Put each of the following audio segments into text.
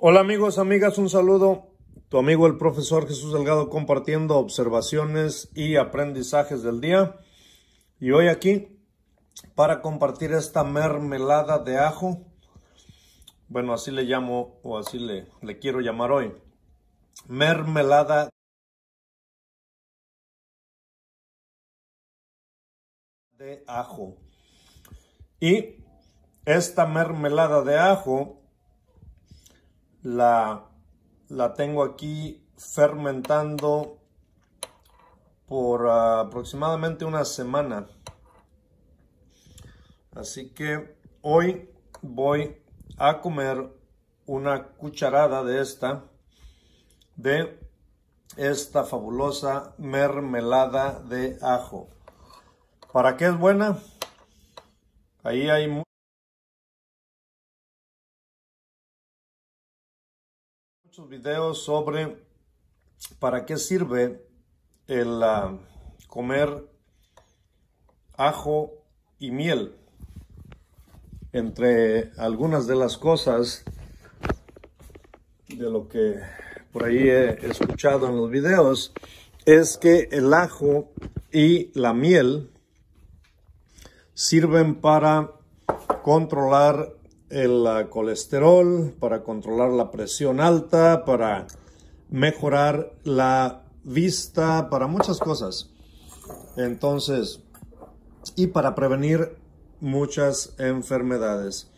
Hola amigos, amigas, un saludo. Tu amigo el profesor Jesús Delgado compartiendo observaciones y aprendizajes del día. Y hoy aquí para compartir esta mermelada de ajo. Bueno, así le llamo o así le, le quiero llamar hoy. Mermelada de ajo. Y esta mermelada de ajo la, la tengo aquí fermentando por aproximadamente una semana. Así que hoy voy a comer una cucharada de esta, de esta fabulosa mermelada de ajo. ¿Para qué es buena? Ahí hay vídeos videos sobre para qué sirve el ah, comer ajo y miel. Entre algunas de las cosas de lo que por ahí he escuchado en los videos es que el ajo y la miel sirven para controlar el colesterol, para controlar la presión alta, para mejorar la vista, para muchas cosas. Entonces, y para prevenir muchas enfermedades.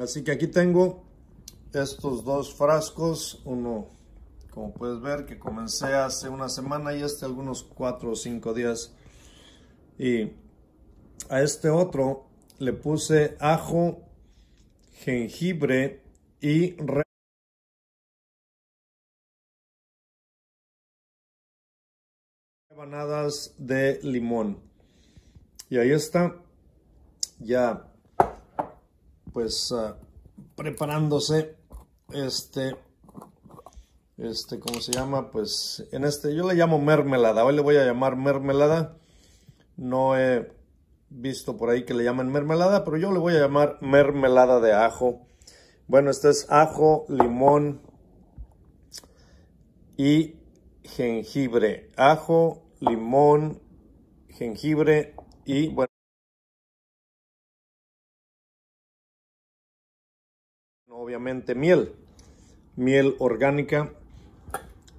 Así que aquí tengo estos dos frascos, uno como puedes ver que comencé hace una semana y este algunos cuatro o cinco días. Y a este otro le puse ajo, jengibre y rebanadas de limón. Y ahí está, ya pues ah, preparándose este este, ¿cómo se llama? Pues en este, yo le llamo mermelada, hoy le voy a llamar mermelada no he visto por ahí que le llamen mermelada, pero yo le voy a llamar mermelada de ajo. Bueno, esto es ajo, limón y jengibre. Ajo, limón, jengibre y bueno. Obviamente miel, miel orgánica,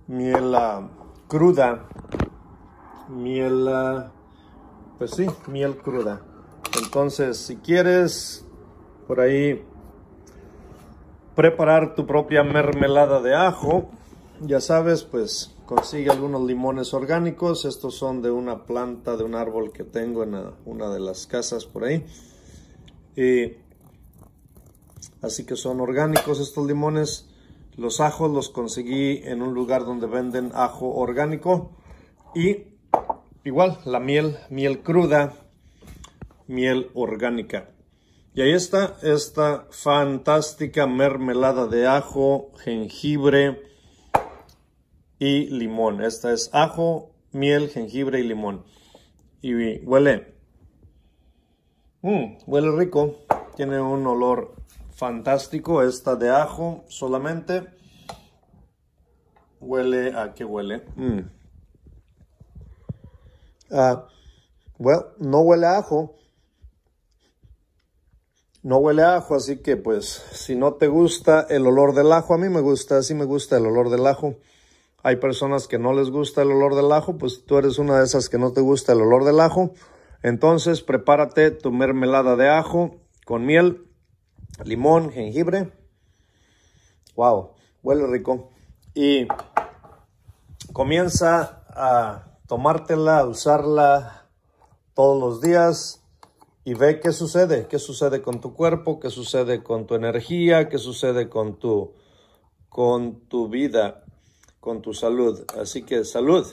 miel ah, cruda, miel ah, pues sí, miel cruda. Entonces, si quieres por ahí preparar tu propia mermelada de ajo, ya sabes, pues consigue algunos limones orgánicos. Estos son de una planta, de un árbol que tengo en una de las casas por ahí. Y, así que son orgánicos estos limones. Los ajos los conseguí en un lugar donde venden ajo orgánico y Igual, la miel, miel cruda, miel orgánica. Y ahí está esta fantástica mermelada de ajo, jengibre y limón. Esta es ajo, miel, jengibre y limón. Y huele. Mm, huele rico. Tiene un olor fantástico. Esta de ajo solamente. Huele a que huele. Mm. Bueno, ah, no huele ajo. No huele ajo, así que pues si no te gusta el olor del ajo, a mí me gusta, sí me gusta el olor del ajo. Hay personas que no les gusta el olor del ajo, pues tú eres una de esas que no te gusta el olor del ajo. Entonces prepárate tu mermelada de ajo con miel, limón, jengibre. Wow, huele rico. Y comienza a tomártela, usarla todos los días y ve qué sucede, qué sucede con tu cuerpo, qué sucede con tu energía, qué sucede con tu, con tu vida, con tu salud. Así que salud.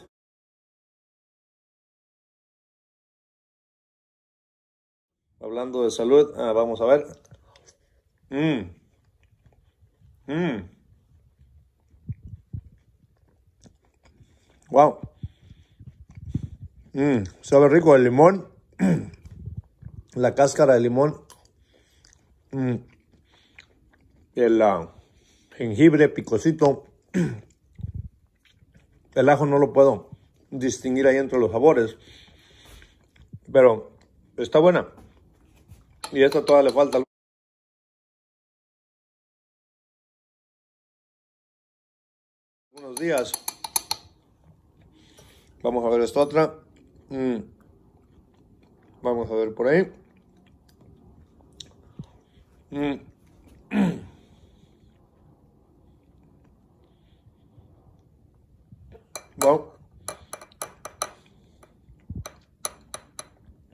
Hablando de salud, ah, vamos a ver. Mm. Mm. Wow. Mm, sabe rico el limón. la cáscara de limón. Mm. el ah, jengibre picocito, el ajo no lo puedo distinguir ahí entre los sabores. Pero está buena. Y esto todavía le falta. Buenos días. Vamos a ver esta otra. Mm. Vamos a ver por ahí. Mm.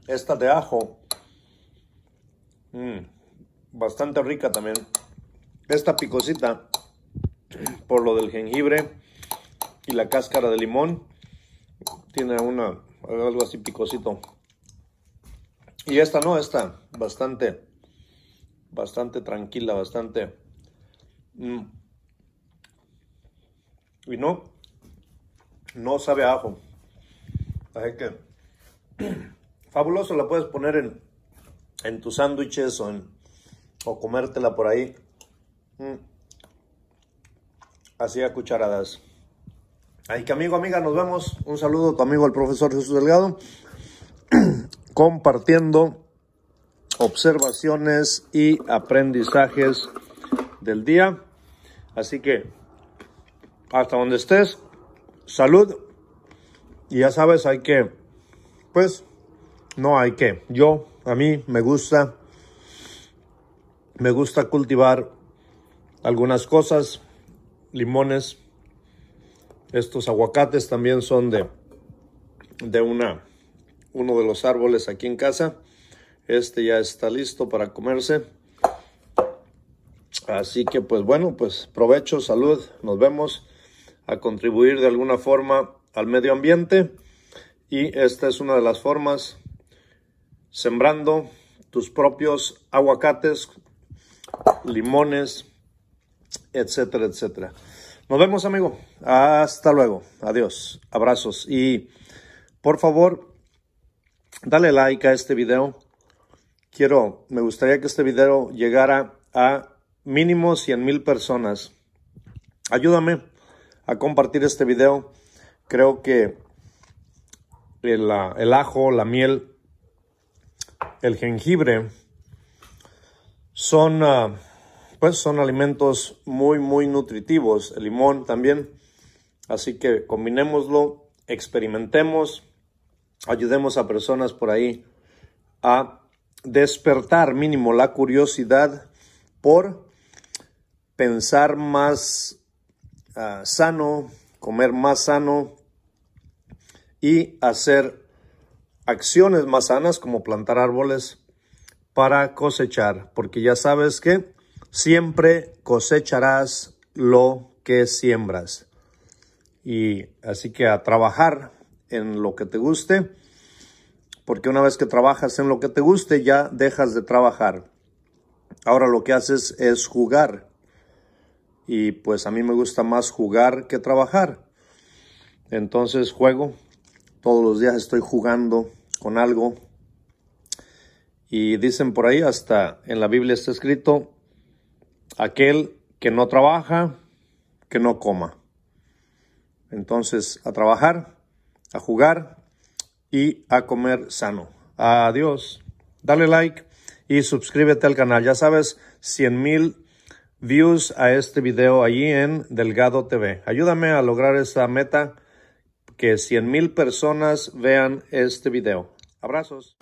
Esta de ajo. Mm. Bastante rica también. Esta picosita. Por lo del jengibre. Y la cáscara de limón. Tiene una algo así picosito. Y esta no, esta bastante, bastante tranquila, bastante. Mm. Y no, no sabe a ajo. Así que, fabuloso, la puedes poner en, tus sándwiches o, o comértela por ahí. Mm. Así a cucharadas. Ahí que amigo, amiga, nos vemos. Un saludo a tu amigo el profesor Jesús Delgado, compartiendo observaciones y aprendizajes del día. Así que, hasta donde estés, salud. Y ya sabes, hay que, pues, no hay que. Yo, a mí, me gusta, me gusta cultivar algunas cosas, limones, estos aguacates también son de, uno de los árboles aquí en casa. Este ya está listo para comerse. Así que pues bueno, pues provecho, salud, nos vemos a contribuir de alguna forma al medio ambiente y esta es una de las formas sembrando tus propios aguacates, limones, etcétera, etcétera. Nos vemos, amigo. Hasta luego. Adiós. Abrazos. Y por favor, dale like a este video. Quiero, me gustaría que este video llegara a mínimo 100 mil personas. Ayúdame a compartir este video. Creo que el, ajo, la miel, el jengibre son... Ah, pues son alimentos muy, muy nutritivos. El limón también. Así que combinémoslo, experimentemos, ayudemos a personas por ahí a despertar mínimo la curiosidad por pensar más ah, sano, comer más sano y hacer acciones más sanas como plantar árboles para cosechar, porque ya sabes que siempre cosecharás lo que siembras. Y así que a trabajar en lo que te guste, porque una vez que trabajas en lo que te guste, ya dejas de trabajar. Ahora lo que haces es jugar. Y pues a mí me gusta más jugar que trabajar. Entonces juego. Todos los días estoy jugando con algo. Y dicen por ahí, hasta en la Biblia está escrito, aquel que no trabaja, que no coma. Entonces, a trabajar, a jugar y a comer sano. Adiós. Dale like y suscríbete al canal. Ya sabes, 100 mil views a este video allí en Delgado TV. Ayúdame a lograr esa meta, que 100 mil personas vean este video. Abrazos.